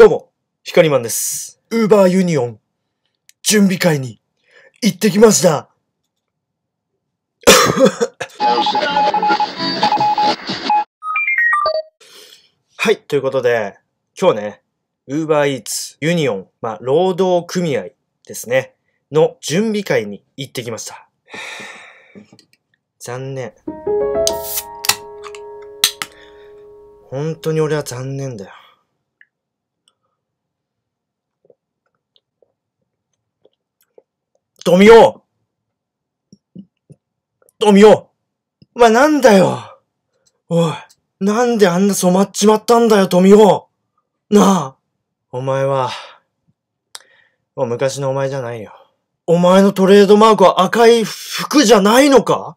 どうも、ひかりまんです。ウーバーユニオン、準備会に行ってきました。はい、ということで、今日ね、ウーバーイーツユニオン、まあ、労働組合ですね、の準備会に行ってきました。残念。本当に俺は残念だよ。富雄富雄お前なんだよおい、なんであんな染まっちまったんだよ、富雄なあ、お前は、もう昔のお前じゃないよ。お前のトレードマークは赤い服じゃないのか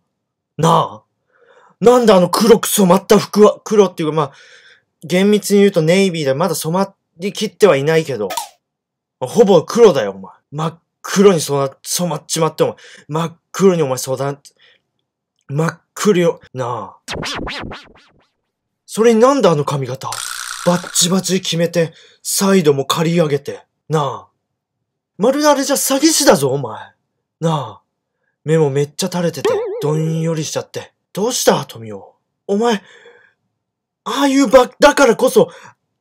なあ。なんであの黒く染まった服は、黒っていうかまあ、厳密に言うとネイビーでまだ染まりきってはいないけど、ほぼ黒だよ、お前。真っ黒に染ま染まっちまって、お前、真っ黒にお前相談、真っ黒よ、なあ。それになんだあの髪型バッチバチ決めて、サイドも刈り上げて、なあ。まるであれじゃ詐欺師だぞ、お前。なあ。目もめっちゃ垂れてて、どんよりしちゃって。どうした、富雄。お前、ああいうば、だからこそ、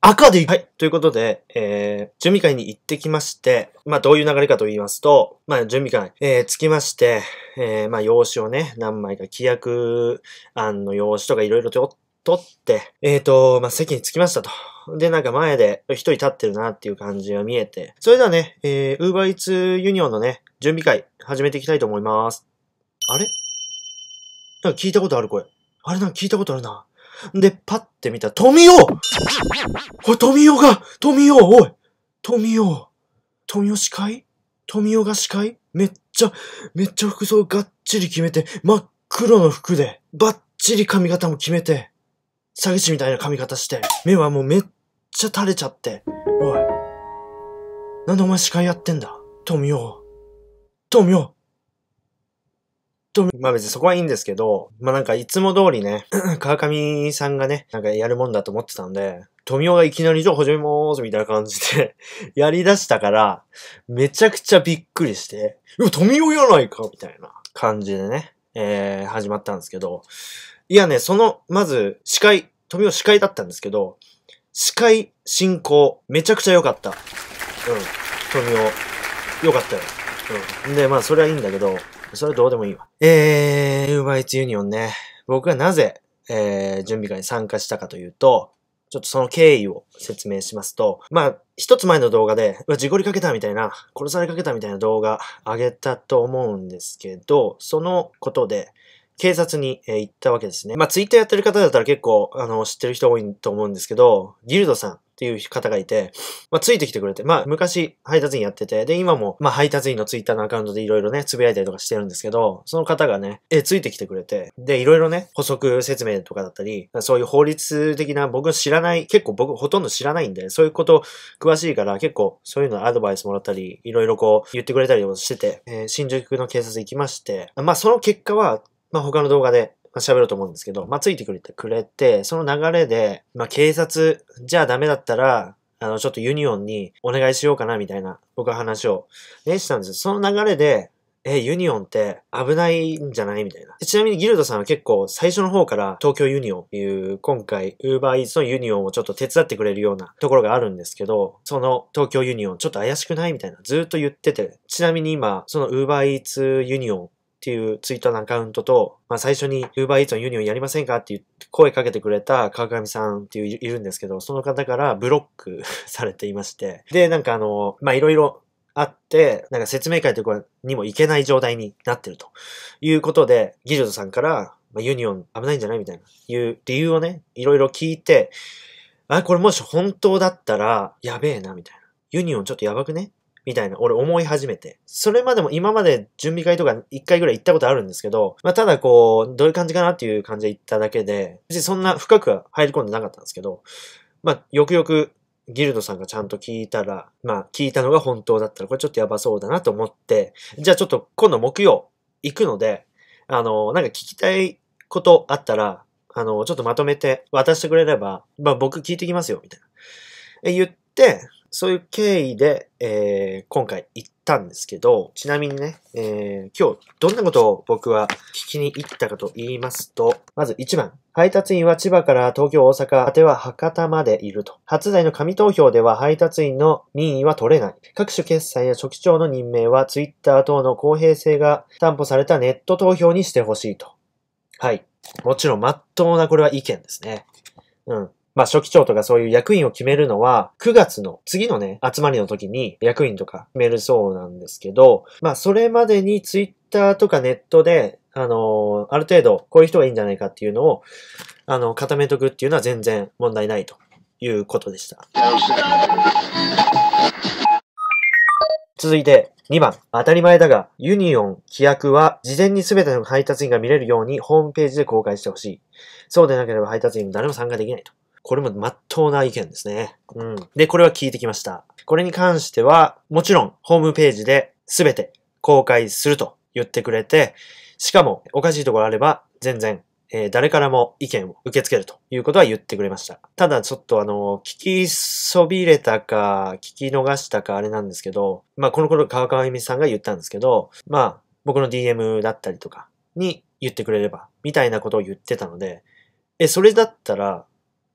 赤でいいはい。ということで、えー、準備会に行ってきまして、まあ、どういう流れかと言いますと、まあ、準備会、えー、つきまして、えー、まあ、用紙をね、何枚か規約案の用紙とかいろいろと取って、えー、と、まあ、席に着きましたと。で、なんか前で一人立ってるなっていう感じが見えて。それではね、えー、Uber Eats Union のね、準備会始めていきたいと思います。あれなんか聞いたことある声。あれなんか聞いたことあるな。で、パッて見たら、富雄おい、富雄が富雄おい富雄富雄司会富雄が司会めっちゃ、めっちゃ服装がっちり決めて、真っ黒の服で、バッチリ髪型も決めて、詐欺師みたいな髪型して、目はもうめっちゃ垂れちゃって、おい、なんでお前司会やってんだ富雄富雄と、まあ別にそこはいいんですけど、まあなんかいつも通りね、川上さんがね、なんかやるもんだと思ってたんで、富尾がいきなりじゃあ始めまーすみたいな感じで やり出したから、めちゃくちゃびっくりして、いや、富尾やないかみたいな感じでね、えー、始まったんですけど、いやね、その、まず、司会、富尾司会だったんですけど、司会、進行、めちゃくちゃ良かった。うん、富尾。良かったよ。うん。で、まあ、それはいいんだけど、それどうでもいいわ。えー、ウーバーイ s ツユニオンね。僕がなぜ、えー、準備会に参加したかというと、ちょっとその経緯を説明しますと、まあ、一つ前の動画で、うわ、事故りかけたみたいな、殺されかけたみたいな動画上げたと思うんですけど、そのことで、警察に、えー、行ったわけですね。まあ、ツイッターやってる方だったら結構、あの、知ってる人多いと思うんですけど、ギルドさん、っていう方がいて、まあ、ついてきてくれて、まあ、昔配達員やってて、で、今も、まあ、配達員のツイッターのアカウントでいろいろね、つぶやいたりとかしてるんですけど、その方がね、え、ついてきてくれて、で、いろいろね、補足説明とかだったり、そういう法律的な僕知らない、結構僕ほとんど知らないんで、そういうこと詳しいから、結構そういうのアドバイスもらったり、いろいろこう言ってくれたりもしてて、えー、新宿の警察行きまして、まあ、その結果は、まあ、他の動画でま喋ろうと思うんですけど、まあ、ついてくれてくれて、その流れで、まあ、警察じゃあダメだったら、あの、ちょっとユニオンにお願いしようかな、みたいな、僕は話を、ね、したんですよ。その流れで、え、ユニオンって危ないんじゃないみたいな。ちなみにギルドさんは結構最初の方から東京ユニオンっていう今回 UberEats のユニオンをちょっと手伝ってくれるようなところがあるんですけど、その東京ユニオンちょっと怪しくないみたいなずっと言ってて、ちなみに今その UberEats ユニオンっていうツイートのアカウントと、まあ、最初に UberEats のユニオンやりませんかっていう声かけてくれた川上さんっていういるんですけど、その方からブロック されていまして、で、なんかあの、ま、あいろいろあって、なんか説明会とかにも行けない状態になってるということで、ギルドさんから、まあ、ユニオン危ないんじゃないみたいな、いう理由をね、いろいろ聞いて、あ、これもし本当だったら、やべえな、みたいな。ユニオンちょっとやばくねみたいな、俺思い始めて。それまでも今まで準備会とか1回ぐらい行ったことあるんですけど、まあ、ただこう、どういう感じかなっていう感じで行っただけで、別にそんな深くは入り込んでなかったんですけど、まあ、よくよくギルドさんがちゃんと聞いたら、まあ、聞いたのが本当だったら、これちょっとやばそうだなと思って、じゃあちょっと今度木曜行くので、あの、なんか聞きたいことあったら、あの、ちょっとまとめて渡してくれれば、まあ僕聞いてきますよ、みたいな。え、言って、そういう経緯で、えー、今回行ったんですけど、ちなみにね、えー、今日どんなことを僕は聞きに行ったかと言いますと、まず1番、配達員は千葉から東京、大阪、あては博多までいると。初代の紙投票では配達員の民意は取れない。各種決済や職長の任命はツイッター等の公平性が担保されたネット投票にしてほしいと。はい。もちろん、まっとうなこれは意見ですね。うん。まあ、書記長とかそういう役員を決めるのは、9月の次のね、集まりの時に役員とか決めるそうなんですけど、まあ、それまでにツイッターとかネットで、あのある程度、こういう人がいいんじゃないかっていうのを、あの、固めとくっていうのは全然問題ないということでした。続いて、2番、当たり前だが、ユニオン規約は事前に全ての配達員が見れるようにホームページで公開してほしい。そうでなければ配達員も誰も参加できないと。これも真っ当な意見ですね。うん。で、これは聞いてきました。これに関しては、もちろんホームページで全て公開すると言ってくれて、しかもおかしいところあれば全然、えー、誰からも意見を受け付けるということは言ってくれました。ただちょっとあの、聞きそびれたか、聞き逃したかあれなんですけど、まあこの頃川川由美さんが言ったんですけど、まあ僕の DM だったりとかに言ってくれれば、みたいなことを言ってたので、え、それだったら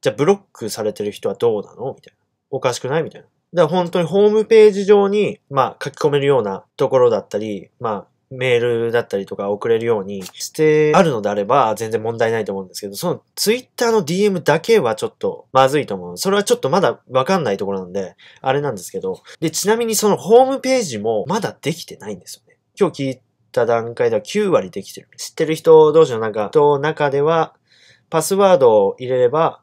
じゃあブロックされてる人はどうなのみたいな。おかしくないみたいな。だから本当にホームページ上に、まあ書き込めるようなところだったり、まあメールだったりとか送れるようにしてあるのであれば全然問題ないと思うんですけど、そのツイッターの DM だけはちょっとまずいと思う。それはちょっとまだわかんないところなんで、あれなんですけど。で、ちなみにそのホームページもまだできてないんですよね。今日聞いた段階では9割できてる。知ってる人同士のなんか、と中ではパスワードを入れれば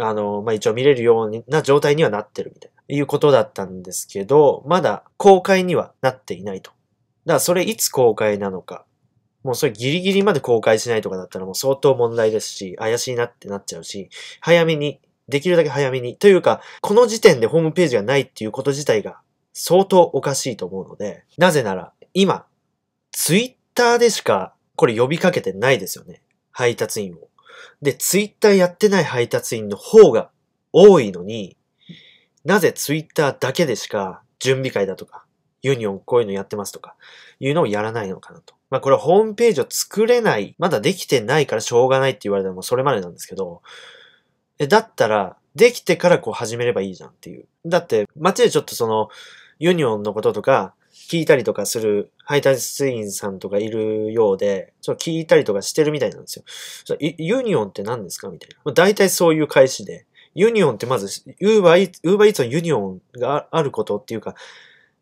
あの、まあ、一応見れるような状態にはなってるみたいな、いうことだったんですけど、まだ公開にはなっていないと。だからそれいつ公開なのか、もうそれギリギリまで公開しないとかだったらもう相当問題ですし、怪しいなってなっちゃうし、早めに、できるだけ早めに。というか、この時点でホームページがないっていうこと自体が相当おかしいと思うので、なぜなら、今、ツイッターでしかこれ呼びかけてないですよね。配達員を。で、ツイッターやってない配達員の方が多いのに、なぜツイッターだけでしか準備会だとか、ユニオンこういうのやってますとか、いうのをやらないのかなと。まあこれはホームページを作れない、まだできてないからしょうがないって言われてもそれまでなんですけど、え、だったら、できてからこう始めればいいじゃんっていう。だって、街でちょっとその、ユニオンのこととか、聞いたりとかする配達員さんとかいるようで、そょ聞いたりとかしてるみたいなんですよ。ユニオンって何ですかみたいな。大体そういう返しで。ユニオンってまず、ウーバーイーツ、ウーバーイーツのユニオンがあることっていうか、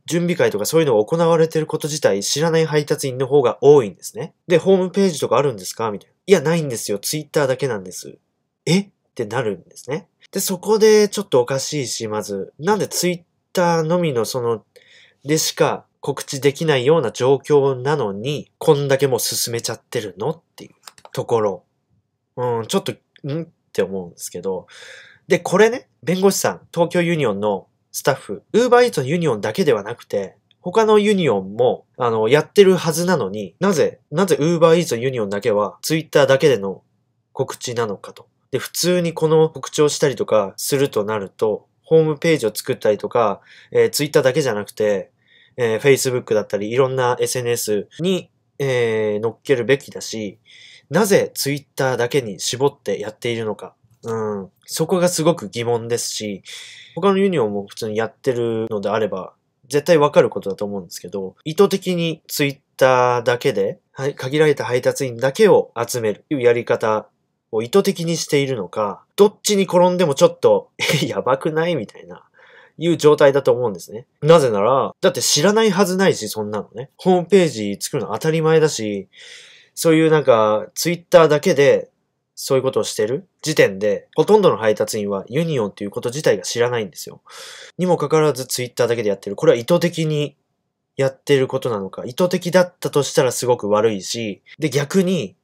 準備会とかそういうのが行われてること自体知らない配達員の方が多いんですね。で、ホームページとかあるんですかみたいな。いや、ないんですよ。ツイッターだけなんです。えってなるんですね。で、そこでちょっとおかしいし、まず、なんでツイッターのみのその、でしか告知できないような状況なのに、こんだけもう進めちゃってるのっていうところ。うん、ちょっと、んって思うんですけど。で、これね、弁護士さん、東京ユニオンのスタッフ、ウーバーイーツのユニオンだけではなくて、他のユニオンも、あの、やってるはずなのに、なぜ、なぜ Uber Eats のユニオンだけは、ツイッターだけでの告知なのかと。で、普通にこの告知をしたりとかするとなると、ホームページを作ったりとか、えー、ツイッターだけじゃなくて、えー、Facebook だったり、いろんな SNS に、えー、乗っけるべきだし、なぜ Twitter だけに絞ってやっているのか。うん。そこがすごく疑問ですし、他のユニオンも普通にやってるのであれば、絶対わかることだと思うんですけど、意図的に Twitter だけで、はい、限られた配達員だけを集めるいうやり方を意図的にしているのか、どっちに転んでもちょっと、え、やばくないみたいな。いう状態だと思うんですね。なぜなら、だって知らないはずないし、そんなのね。ホームページ作るの当たり前だし、そういうなんか、ツイッターだけで、そういうことをしてる時点で、ほとんどの配達員はユニオンということ自体が知らないんですよ。にもかかわらずツイッターだけでやってる。これは意図的にやってることなのか。意図的だったとしたらすごく悪いし、で逆に、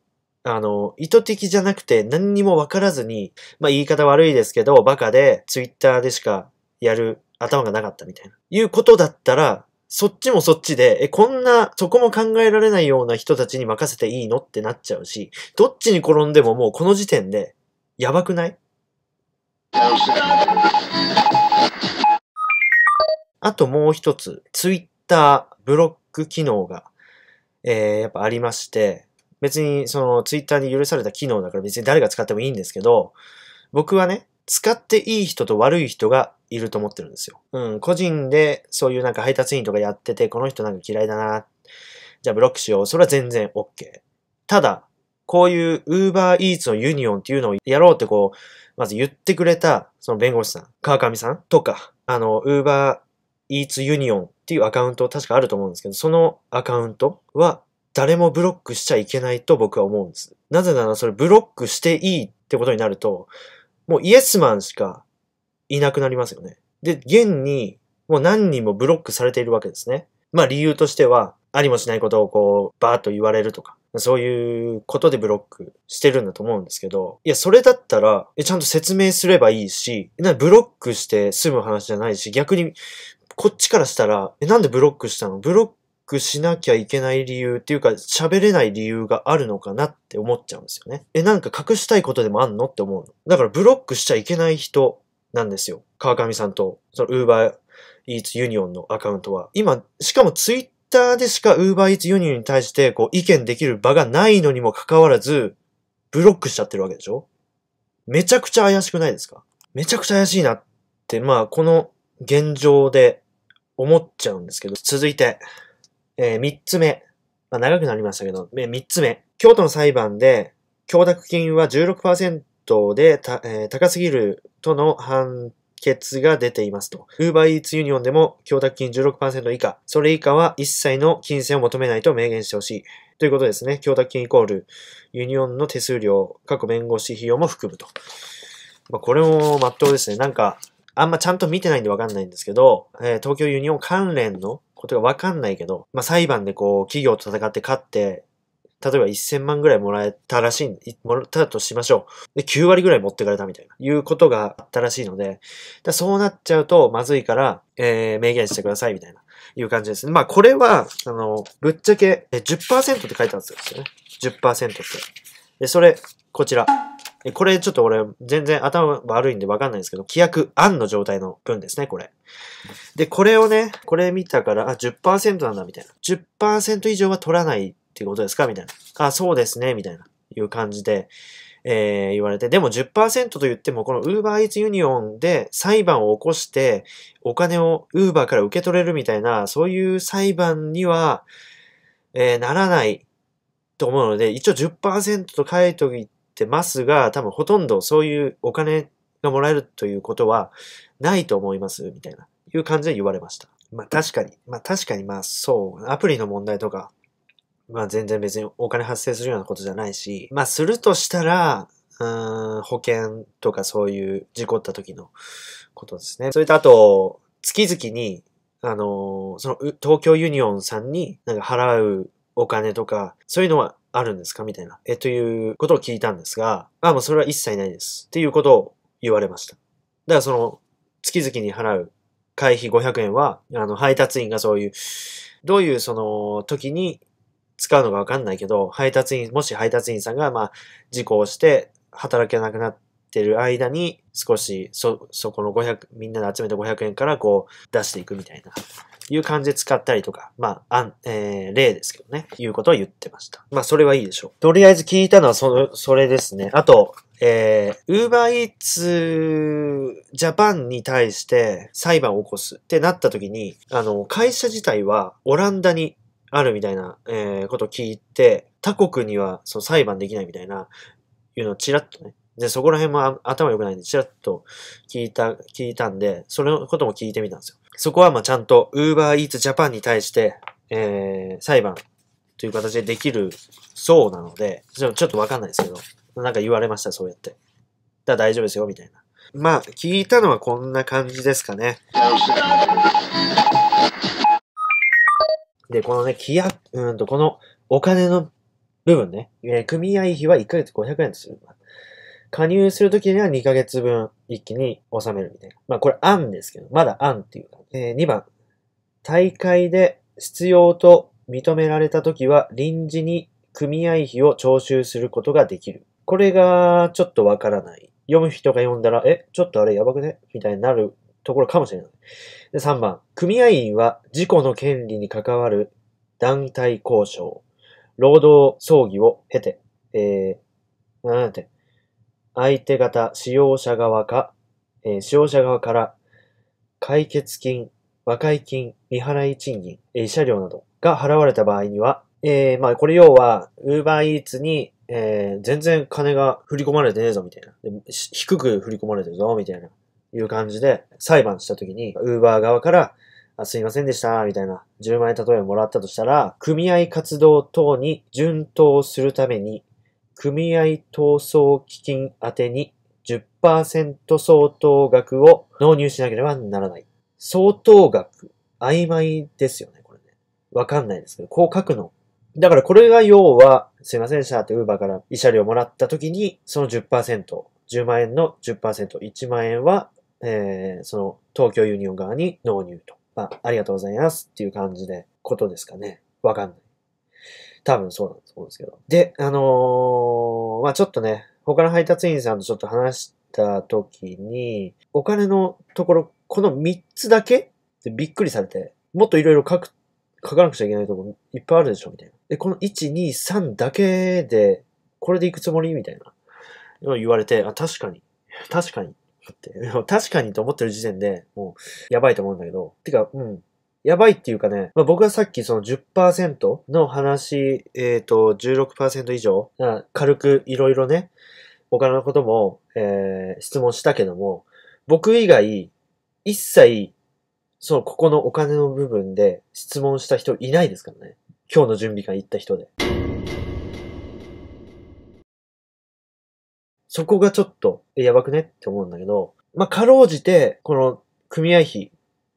あの、意図的じゃなくて何にもわからずに、まあ言い方悪いですけど、バカでツイッターでしかやる頭がなかったみたいな。いうことだったら、そっちもそっちで、え、こんな、そこも考えられないような人たちに任せていいのってなっちゃうし、どっちに転んでももうこの時点で、やばくないあともう一つ、ツイッターブロック機能が、えー、やっぱありまして、別にそのツイッターに許された機能だから別に誰が使ってもいいんですけど、僕はね、使っていい人と悪い人がいると思ってるんですよ。うん、個人でそういうなんか配達員とかやってて、この人なんか嫌いだな。じゃあブロックしよう。それは全然 OK。ただ、こういう Uber Eats のユニオンっていうのをやろうってこう、まず言ってくれた、その弁護士さん、川上さんとか、あの、Uber Eats ユニオンっていうアカウント確かあると思うんですけど、そのアカウントは誰もブロックしちゃいけないと僕は思うんです。なぜならそれブロックしていいってことになると、もうイエスマンしかいなくなりますよね。で、現にもう何人もブロックされているわけですね。まあ理由としては、ありもしないことをこう、バーっと言われるとか、そういうことでブロックしてるんだと思うんですけど、いや、それだったら、ちゃんと説明すればいいし、なブロックして済む話じゃないし、逆に、こっちからしたら、え、なんでブロックしたのブロッしなきゃいけない理由っていうか、喋れない理由があるのかなって思っちゃうんですよね。え、なんか隠したいことでもあんのって思うの。だからブロックしちゃいけない人なんですよ。川上さんと、その Uber Eats Union のアカウントは。今、しかも Twitter でしか Uber Eats Union に対してこう意見できる場がないのにもかかわらず、ブロックしちゃってるわけでしょめちゃくちゃ怪しくないですかめちゃくちゃ怪しいなって、まあ、この現状で思っちゃうんですけど、続いて、えー、3つ目。まあ、長くなりましたけど、え3つ目。京都の裁判で、供託金は16%でた、えー、高すぎるとの判決が出ていますと。Uber Eats Union でも供託金16%以下、それ以下は一切の金銭を求めないと明言してほしい。ということですね。供託金イコール、ユニオンの手数料、各弁護士費用も含むと。まあ、これも真っ当ですね。なんか、あんまちゃんと見てないんでわかんないんですけど、えー、東京ユニオン関連のことがわかんないけど、まあ、裁判でこう、企業と戦って勝って、例えば1000万ぐらいもらえたらしい、もらったとしましょう。で、9割ぐらい持ってかれたみたいな、いうことがあったらしいので、だそうなっちゃうとまずいから、えー、明言してくださいみたいな、いう感じですね。まあ、これは、あの、ぶっちゃけ、10%って書いてあるんですよね。10%って。で、それ、こちら。これちょっと俺、全然頭悪いんでわかんないんですけど、規約案の状態の文ですね、これ。で、これをね、これ見たから、あ、10%なんだ、みたいな。10%以上は取らないっていうことですかみたいな。あ、そうですね、みたいな、いう感じで、えー、言われて、でも10%と言っても、この Uber Eats Union で裁判を起こして、お金を Uber から受け取れるみたいな、そういう裁判には、えー、ならないと思うので、一応10%と書いといってますが、多分ほとんどそういうお金がもらえるということはないと思います、みたいな、いう感じで言われました。まあ確かに、まあ確かにまあそう、アプリの問題とか、まあ全然別にお金発生するようなことじゃないし、まあするとしたら、うん、保険とかそういう事故った時のことですね。それとあと、月々に、あの、その東京ユニオンさんになんか払うお金とか、そういうのはあるんですかみたいな。え、ということを聞いたんですが、あ、もうそれは一切ないです。っていうことを言われました。だからその、月々に払う会費500円は、あの、配達員がそういう、どういうその時に使うのかわかんないけど、配達員、もし配達員さんが、まあ、事故をして働けなくなってる間に、少し、そ、そこの500、みんなで集めた500円からこう、出していくみたいな。いう感じで使ったりとか、まあ、あんえー、例ですけどね、いうことは言ってました。まあ、それはいいでしょう。とりあえず聞いたのはそ、それですね。あと、えー、ウーバーイーツジャパンに対して裁判を起こすってなった時に、あの、会社自体はオランダにあるみたいな、えー、ことを聞いて、他国にはその裁判できないみたいうのをちらっとね、で、そこら辺も頭良くないんで、ちらっと聞いた、聞いたんで、そのことも聞いてみたんですよ。そこはまあちゃんと Uber Eats Japan に対して、えー、裁判という形でできるそうなので、ちょっとわかんないですけど、なんか言われました、そうやって。だ大丈夫ですよ、みたいな。まあ、聞いたのはこんな感じですかね。で、このね、規約、うんと、このお金の部分ね、え組合費は1ヶ月500円です加入するときには2ヶ月分一気に収めるみたいな。まあこれ案ですけど、まだ案っていうか。えー、2番、大会で必要と認められたときは臨時に組合費を徴収することができる。これがちょっとわからない。読む人が読んだら、え、ちょっとあれやばくねみたいになるところかもしれない。で、3番。組合員は事故の権利に関わる団体交渉、労働争議を経て、えー、なんて、相手方、使用者側か、えー、使用者側から、解決金、和解金、未払い賃金、えー、料などが払われた場合には、えー、まあ、これ要は、UberEats に、えー、全然金が振り込まれてねえぞ、みたいな。低く振り込まれてるぞ、みたいな、いう感じで、裁判した時に、Uber 側から、あすいませんでした、みたいな、10万円例えばもらったとしたら、組合活動等に順当するために、組合闘争基金宛てに10%相当額を納入しなければならない。相当額、曖昧ですよね、これね。わかんないですけど、こう書くの。だからこれが要は、すいませんでしたってウーバーから慰謝料もらった時に、その10%、10万円の10%、1万円は、えー、その東京ユニオン側に納入と。まあ、ありがとうございますっていう感じで、ことですかね。わかんない。多分そうなんうですけど。で、あのー、まあちょっとね、他の配達員さんとちょっと話した時に、お金のところ、この3つだけでびっくりされて、もっといろいろ書く、書かなくちゃいけないとこいっぱいあるでしょみたいな。で、この1、2、3だけで、これでいくつもりみたいな。言われて、あ、確かに。確かに。って、確かにと思ってる時点で、もう、やばいと思うんだけど。てか、うん。やばいっていうかね、まあ、僕はさっきその10%の話、えっ、ー、と、16%以上、軽くいろいろね、お金のことも、えー、質問したけども、僕以外、一切、そう、ここのお金の部分で質問した人いないですからね。今日の準備会行った人で。そこがちょっと、やばくねって思うんだけど、まあ、かろうじて、この組合費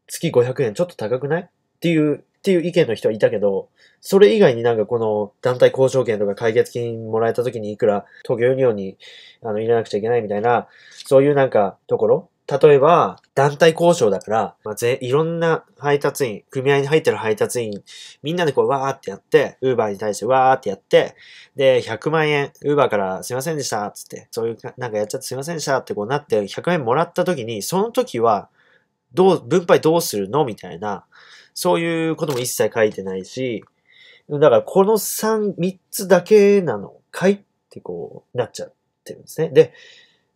月500円ちょっと高くないっていう、っていう意見の人はいたけど、それ以外になんかこの団体交渉権とか解決金もらえた時にいくら東京ユニオンにあの入れなくちゃいけないみたいな、そういうなんかところ例えば、団体交渉だから、まあ、ぜ、いろんな配達員、組合に入ってる配達員、みんなでこう、わーってやって、ウーバーに対してわーってやって、で、100万円、ウーバーからすいませんでした、つって、そういう、なんかやっちゃってすいませんでした、ってこうなって、100万円もらった時に、その時は、どう、分配どうするのみたいな、そういうことも一切書いてないし、だからこの三、三つだけなのかいってこう、なっちゃってるんですね。で、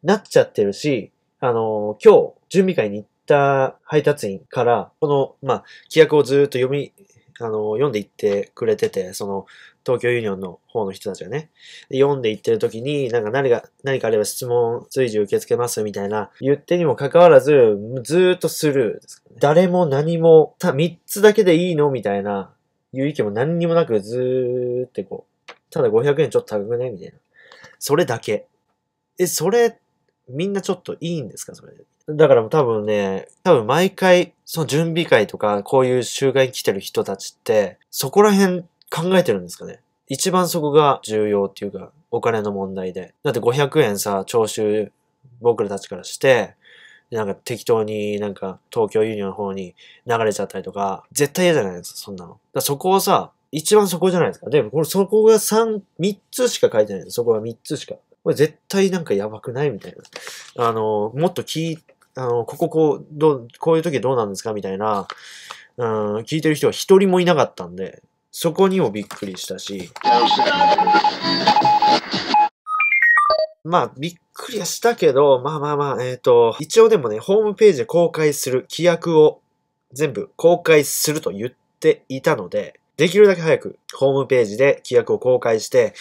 なっちゃってるし、あの、今日、準備会に行った配達員から、この、まあ、規約をずっと読み、あの、読んでいってくれてて、その、東京ユニオンの方の人たちがね、読んでいってる時に、なんか何か、何かあれば質問随時受け付けますみたいな、言ってにもかかわらず、ずっとスルー、ね、誰も何も、た、3つだけでいいのみたいな、いう意見も何にもなく、ずーってこう、ただ500円ちょっと高くねみたいな。それだけ。え、それ、みんなちょっといいんですかそれ。だから多分ね、多分毎回、その準備会とか、こういう集会に来てる人たちって、そこら辺考えてるんですかね。一番そこが重要っていうか、お金の問題で。だって500円さ、徴収、僕らたちからして、なんか適当になんか東京ユニオンの方に流れちゃったりとか、絶対嫌じゃないですか、そんなの。だそこをさ、一番そこじゃないですか。でもこれそこが3、3つしか書いてないです。そこが3つしか。これ絶対なんかやばくないみたいな。あの、もっと聞い、あの、こここう、どう、こういう時どうなんですかみたいな、うん、聞いてる人は一人もいなかったんで、そこにもびっくりしたし、まあ、びっくりはしたけど、まあまあまあ、えっ、ー、と、一応でもね、ホームページで公開する規約を全部公開すると言っていたので、できるだけ早くホームページで規約を公開して、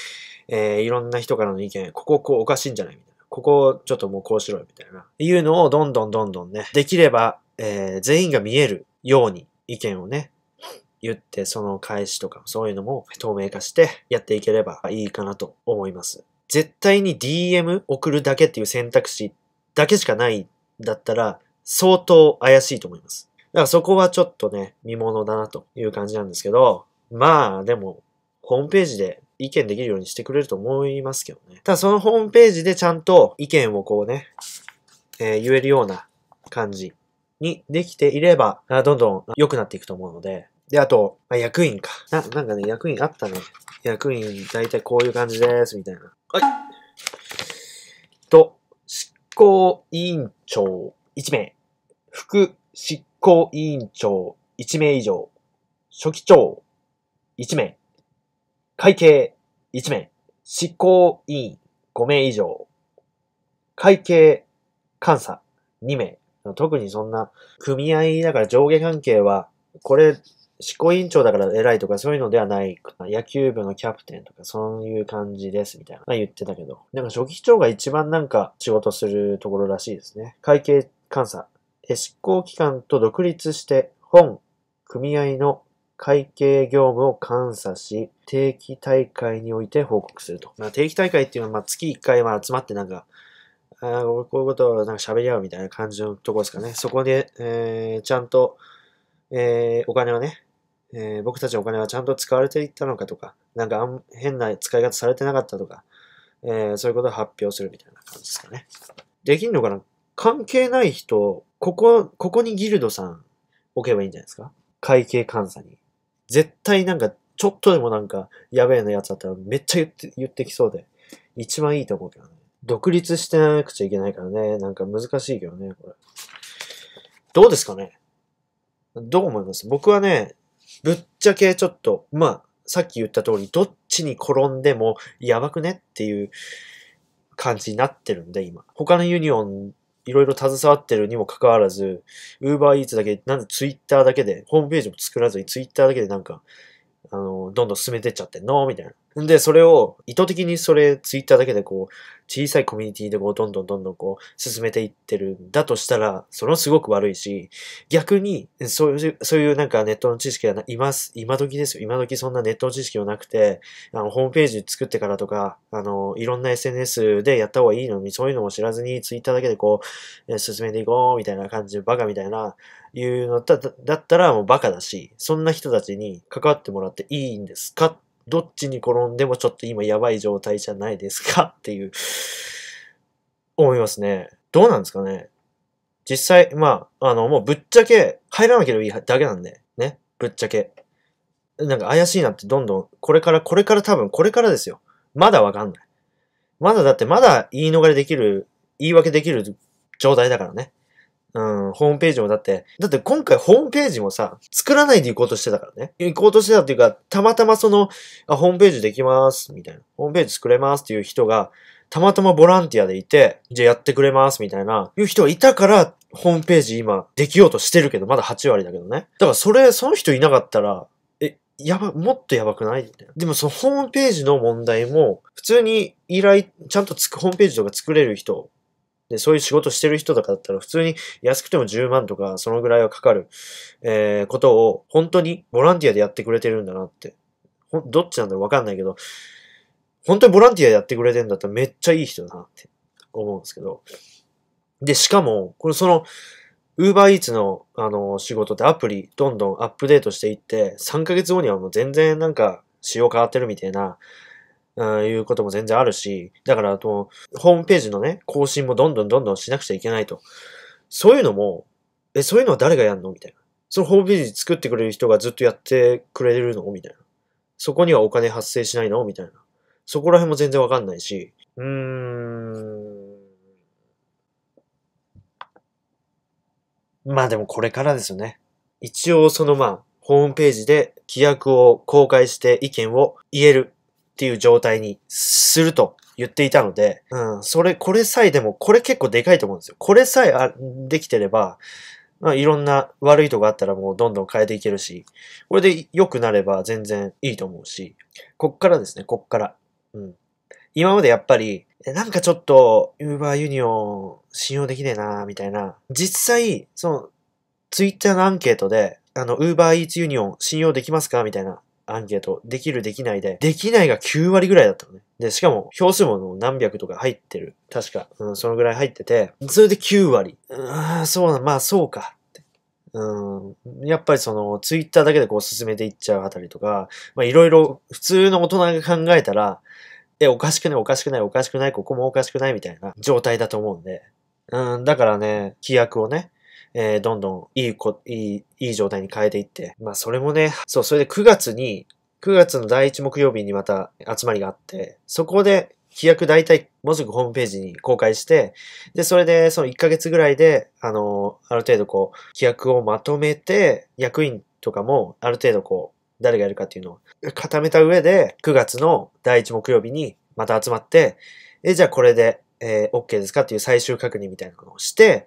えー、いろんな人からの意見、こここうおかしいんじゃないみたいな。ここちょっともうこうしろよみたいな。いうのをどんどんどんどんね、できれば、えー、全員が見えるように意見をね、言ってその返しとかそういうのも透明化してやっていければいいかなと思います。絶対に DM 送るだけっていう選択肢だけしかないだったら相当怪しいと思います。だからそこはちょっとね、見物だなという感じなんですけど、まあでも、ホームページで意見できるようにしてくれると思いますけどね。ただそのホームページでちゃんと意見をこうね、えー、言えるような感じにできていれば、どんどん良くなっていくと思うので、で、あと、まあ、役員か。な、なんかね、役員あったね。役員、だいたいこういう感じです、みたいな。はい。と、執行委員長1名。副執行委員長1名以上。書記長1名。会計1名。執行委員5名以上。会計監査2名。特にそんな、組合だから上下関係は、これ執行委員長だから偉いとかそういうのではないかな。野球部のキャプテンとかそういう感じですみたいな、言ってたけど。なんか書記長が一番なんか仕事するところらしいですね。会計監査。執行機関と独立して本、組合の会計業務を監査し、定期大会において報告すると。まあ、定期大会っていうのは、まあ、月1回は集まってなんか、あこういうことをなんか喋り合うみたいな感じのとこですかね。そこで、えー、ちゃんと、えー、お金をね、えー、僕たちのお金はちゃんと使われていったのかとか、なんか変な使い方されてなかったとか、えー、そういうことを発表するみたいな感じですかね。できんのかな関係ない人、ここ、ここにギルドさん置けばいいんじゃないですか会計監査に。絶対なんか、ちょっとでもなんか、やべえなやつだったらめっちゃ言って、言ってきそうで、一番いいと思うけどね。独立してなくちゃいけないからね、なんか難しいけどね、これ。どうですかねどう思います僕はね、ぶっちゃけちょっと、まあ、さっき言った通り、どっちに転んでもやばくねっていう感じになってるんで、今。他のユニオン、いろいろ携わってるにもかかわらず、Uber Eats だけ、なんで Twitter だけで、ホームページも作らずに Twitter だけでなんか、あの、どんどん進めてっちゃってんのみたいな。んで、それを、意図的にそれ、ツイッターだけでこう、小さいコミュニティでこう、どんどんどんどんこう、進めていってるんだとしたら、それはすごく悪いし、逆に、そういう、そういうなんかネットの知識がいます、今時ですよ。今時そんなネットの知識はなくて、あの、ホームページ作ってからとか、あの、いろんな SNS でやった方がいいのに、そういうのも知らずに、ツイッターだけでこう、進めていこう、みたいな感じで、バカみたいな、いうのだだったらもうバカだし、そんな人たちに関わってもらっていいんですかどっちに転んでもちょっと今やばい状態じゃないですか っていう、思いますね。どうなんですかね実際、まあ、あの、もうぶっちゃけ入らなければいいだけなんで、ね。ぶっちゃけ。なんか怪しいなってどんどん、これから、これから多分、これからですよ。まだわかんない。まだだって、まだ言い逃れできる、言い訳できる状態だからね。うん、ホームページもだって、だって今回ホームページもさ、作らないで行こうとしてたからね。行こうとしてたっていうか、たまたまその、あ、ホームページできます、みたいな。ホームページ作れますっていう人が、たまたまボランティアでいて、じゃあやってくれます、みたいな、いう人がいたから、ホームページ今、できようとしてるけど、まだ8割だけどね。だからそれ、その人いなかったら、え、やば、もっとやばくないでもそのホームページの問題も、普通に依頼、ちゃんとつく、ホームページとか作れる人で、そういう仕事してる人とかだったら普通に安くても10万とかそのぐらいはかかる、えー、ことを本当にボランティアでやってくれてるんだなって。ほどっちなんだろうわかんないけど、本当にボランティアやってくれてんだったらめっちゃいい人だなって思うんですけど。で、しかも、これその、ウーバーイーツの、あの、仕事ってアプリどんどんアップデートしていって、3ヶ月後にはもう全然なんか仕様変わってるみたいなういうことも全然あるし、だから、と、ホームページのね、更新もどんどんどんどんしなくちゃいけないと。そういうのも、え、そういうのは誰がやんのみたいな。そのホームページ作ってくれる人がずっとやってくれるのみたいな。そこにはお金発生しないのみたいな。そこら辺も全然わかんないし、うーん。まあでもこれからですよね。一応そのまあ、ホームページで規約を公開して意見を言えるっていう状態にすると言っていたので、うん、それ、これさえでも、これ結構でかいと思うんですよ。これさえあできてれば、まあ、いろんな悪いとこあったらもうどんどん変えていけるし、これで良くなれば全然いいと思うし、こっからですね、こっから。うん。今までやっぱり、なんかちょっと、ウーバーユニオン信用できねえなみたいな。実際、その、ツイッターのアンケートで、あの、ウーバーイーツユニオン信用できますかみたいなアンケート、できるできないで、できないが9割ぐらいだったのね。で、しかも、票数も何百とか入ってる。確か、うん、そのぐらい入ってて、それで9割。うーん、そうな、まあそうか。うん、やっぱりそのツイッターだけでこう進めていっちゃうあたりとか、まあいろいろ普通の大人が考えたら、え、おかしくないおかしくないおかしくないここもおかしくないみたいな状態だと思うんで。うん、だからね、規約をね、えー、どんどんいいこ、いい、いい状態に変えていって。まあ、それもね、そう、それで9月に、9月の第1木曜日にまた集まりがあって、そこで規約大体もうすぐホームページに公開して、で、それでその1ヶ月ぐらいで、あの、ある程度こう、規約をまとめて、役員とかもある程度こう、誰がやるかっていうのを固めた上で、9月の第1木曜日にまた集まって、え、じゃあこれで、えー、OK ですかっていう最終確認みたいなのをして、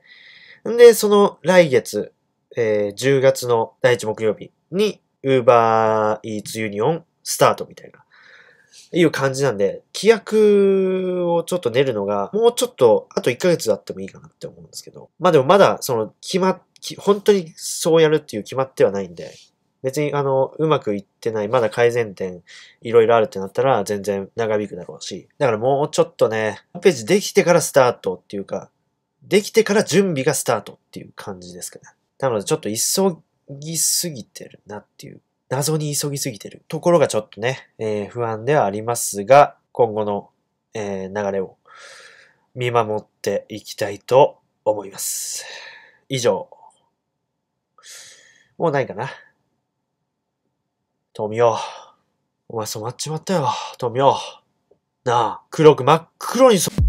んで、その来月、えー、10月の第1木曜日に、Uber Eats Union スタートみたいな、いう感じなんで、規約をちょっと練るのが、もうちょっと、あと1ヶ月あってもいいかなって思うんですけど。まあでもまだ、その、決まっ、本当にそうやるっていう決まってはないんで、別にあの、うまくいってない、まだ改善点いろいろあるってなったら全然長引くだろうし、だからもうちょっとね、ホームページできてからスタートっていうか、できてから準備がスタートっていう感じですかね。なのでちょっと急ぎすぎてるなっていう、謎に急ぎすぎてるところがちょっとね、えー、不安ではありますが、今後の、えー、流れを見守っていきたいと思います。以上。もうないかな。富よ。お前染まっちまったよ、富よ。なあ、黒く真っ黒に染